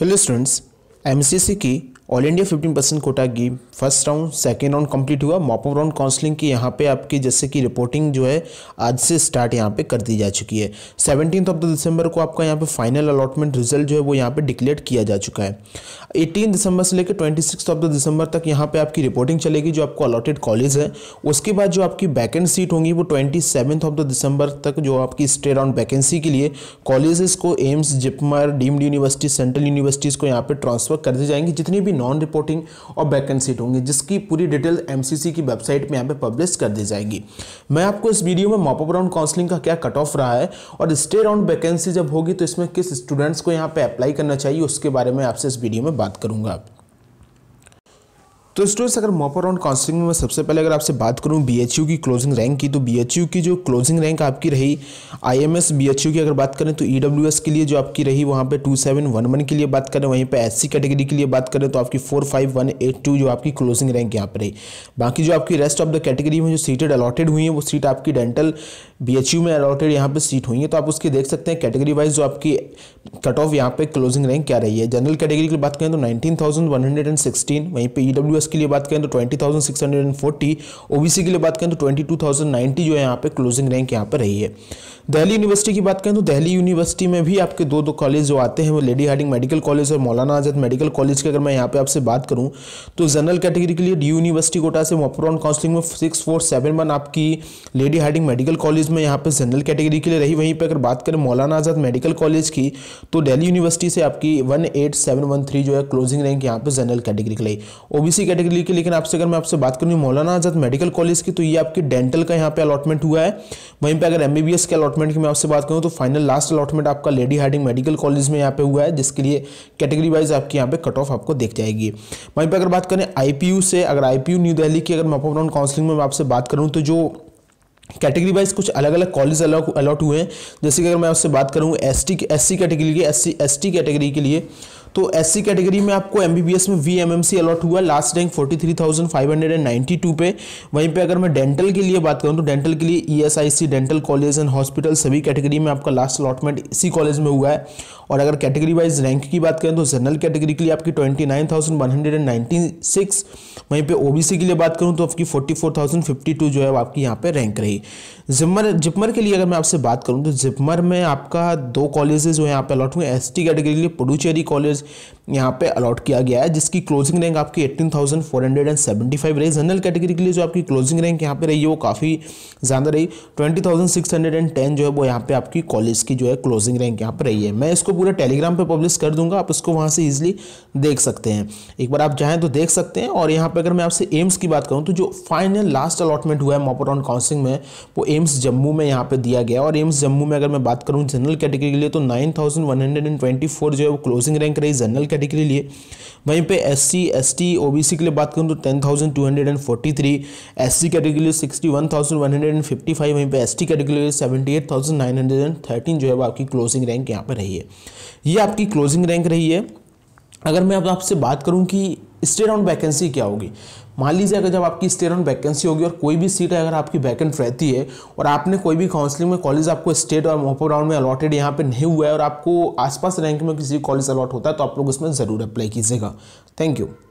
hello students MCC की all India fifteen percent quota की first round second round complete हुआ mop up round counselling की यहाँ पे आपकी जैसे कि रिपोर्टिंग जो है आज से स्टार्ट यहाँ पे कर दी जा चुकी है सेवनटीन ऑफ द दिसंबर को आपका यहाँ पे फाइनल अलॉटमेंट रिजल्ट जो है वो यहाँ पे डिक्लेयर किया जा चुका है एटीन दिसंबर से लेकर ट्वेंटी सिक्स ऑफ द दिसंबर तक यहाँ पे आपकी रिपोर्टिंग चलेगी जो आपको अलॉटेड कॉलेज है उसके बाद जो आपकी वैकेंट सीट होंगी वो ट्वेंटी सेवन ऑफ द दिसंबर तक जो आपकी स्टे राउंड वैकेंसी के लिए कॉलेजेस को AIIMS JIPMER deemed university central universities को यहाँ पर ट्रांसफर कर दी जाएंगी जितनी भी नॉन रिपोर्टिंग और सीट होंगी जिसकी पूरी डिटेल एमसीसी की वेबसाइट में यहाँ पे पब्लिश कर दी जाएगी मैं आपको इस वीडियो में मॉपअप राउंड काउंसलिंग का क्या कट ऑफ रहा है और स्टे राउंड वैकेंसी जब होगी तो इसमें किस स्टूडेंट्स को यहाँ पे अप्लाई करना चाहिए उसके बारे में आपसे इस वीडियो में बात करूँगा तो स्टूडेंट्स अगर मॉप अराउंड काउंसलिंग में सबसे पहले अगर आपसे बात करूँ बी की क्लोजिंग रैंक की तो बी की जो क्लोजिंग रैंक आपकी रही आई एम की अगर बात करें तो ई e के लिए जो आपकी रही वहाँ पर टू के लिए बात करें वहीं पर एस कैटेगरी के लिए बात करें तो आपकी फोर जो आपकी क्लोजिंग रैंक यहाँ पर रही बाकी जो आपकी रेस्ट ऑफ द कैटेगरी में जो सीटेड अलॉटेड हुई हैं वो सीट आपकी डेंटल बी में अलॉटेड यहाँ पर सीट हुई है तो आप उसके देख सकते हैं कैटेगरी वाइज जो आपकी कट ऑफ यहाँ पे क्लोजिंग रैंक क्या रही है जनरल कैटेगरी की बात करें तो सिक्सटीन वहीं पे ईडब्ल्यूएस e प्लस के लिए बात करें तो twenty thousand six hundred and forty OBC के लिए बात करें तो ट्वेंटी टू थाउजेंड नाइन्टी जो है यहाँ पे क्लोजिंग रैंक यहाँ पर रही है दिल्ली यूनिवर्सिटी की बात करें तो दिल्ली यूनिवर्सिटी में भी आपके दो दो कॉलेज जो आते हैं वो लेडी हार्डिंग मेडिकल कॉलेज और मौलाना आजाद मेडिकल कॉलेज की अगर मैं यहाँ पे आपसे बात करूँ तो जनरल कैटेगरी के लिए डी यूनिवर्सिटी कोटा से मोपरॉन काउंसलिंग में सिक्स फोर सेवन वन आपकी लेडी हार्डिंग मेडिकल कॉलेज में यहाँ पे जनरल कैटेगरी के लिए रही वहीं पर अगर बात करें मौलाना आजाद मेडिकल कॉलेज की तो दिल्ली यूनिवर्सिटी से आपकी one eight seven one three जो है क्लोजिंग रैंक यहाँ पर जनरल कैटेगरी के लिए ओ ओबीसी कैटेगरी की लेकिन आपसे अगर मैं आपसे बात करूँ मौलाना आज़ाद मेडिकल कॉलेज की तो ये आपकी डेंटल का यहाँ पे अलॉटमेंट हुआ है वहीं पे अगर एम के अलॉटमेंट की मैं आपसे बात करूँ तो फाइनल लास्ट अलॉटमेंट आपका लेडी हार्डिंग मेडिकल कॉलेज में यहाँ पे हुआ है जिसके लिए कैटेगरी वाइज आपके यहाँ पे कट ऑफ आपको देख जाएगी वहीं पर अगर बात करें आई से अगर आई न्यू दिल्ली की अगर मैं डाउन काउंसिलिंग में आपसे बात करूँ तो जो कैटेगरी वाइज कुछ अलग अलग कॉलेज अलॉट हुए हैं जैसे कि अगर मैं आपसे बात करूँ एस टी एस कैटेगरी के एस सी कैटेगरी के लिए तो एससी कैटेगरी में आपको एस में वी सी अलॉट हुआ लास्ट रैंक टू पे वहीं पर अगर मैं डेंटल के लिए बात करूँ तो डेंटल के लिए C dental college and hospital सभी कैटेगरी में आपका लास्ट अलॉटमेंट इसी कॉलेज में हुआ है और अगर कैटेगरी वाइज रैंक की बात करें तो जनरल कैटेगरी के लिए आपकी 29,196 वहीं पे ओबीसी के लिए बात करूं तो आपकी 44,052 जो है आपकी यहाँ पे रैंक रही जिमर जिपमर के लिए अगर मैं आपसे बात करूं तो जिपमर में आपका दो कॉलेजेस जो यहाँ पे अलॉट हुए एस कैटेगरी के लिए पुडुचेरी कॉलेज यहाँ पे अलॉट किया गया है जिसकी क्लोजिंग रैंक आपकी eighteen thousand four hundred and seventy five रही जनरल कैटेगरी के लिए जो आपकी क्लोजिंग रैंक यहाँ पे रही है वो काफ़ी ज़्यादा रही twenty thousand six hundred and ten जो है वो यहाँ पे आपकी कॉलेज की जो है क्लोजिंग रैंक यहाँ पे रही है मैं इसको पूरा टेलीग्राम पर पब्लिश कर दूंगा आप इसको वहाँ से ईजिली देख सकते हैं एक बार आप जाएँ तो देख सकते हैं और यहाँ पर अगर मैं आपसे एम्स की बात करूँ तो जो फाइनल लास्ट अलॉटमेंट हुआ है मॉपरॉन काउंसिल में वो एम्स जम्मू में यहाँ पर दिया गया और एम्स जम्मू में अगर मैं बात करूँ जनरल कैटेगरी के लिए तो नाइन जो है वो क्लोजिंग रैंक रही जनरल कैटेगरी लिए वहीं पे S S C T O B C के लिए बात करूँ तो ten thousand two hundred and forty three S C category लिए sixty one thousand one hundred and fifty five वहीं पे टी कैटेगरी लिए seventy eight thousand nine hundred and thirteen जो है वो आपकी क्लोजिंग रैंक यहाँ पर रही है ये आपकी क्लोजिंग रैंक रही है अगर मैं अब आपसे बात करूँ कि स्टेट ऑन वैकेंसी क्या होगी मान लीजिए अगर जब आपकी स्टेट ऑन वैकेंसी होगी और कोई भी सीट अगर आपकी वैकेंट रहती है और आपने कोई भी काउंसलिंग में कॉलेज आपको स्टेट और मोपो राउंड में अलॉटेड यहाँ पे नहीं हुआ है और आपको आसपास रैंक में किसी कॉलेज अलॉट होता है तो आप लोग उसमें ज़रूर अप्लाई कीजिएगा थैंक यू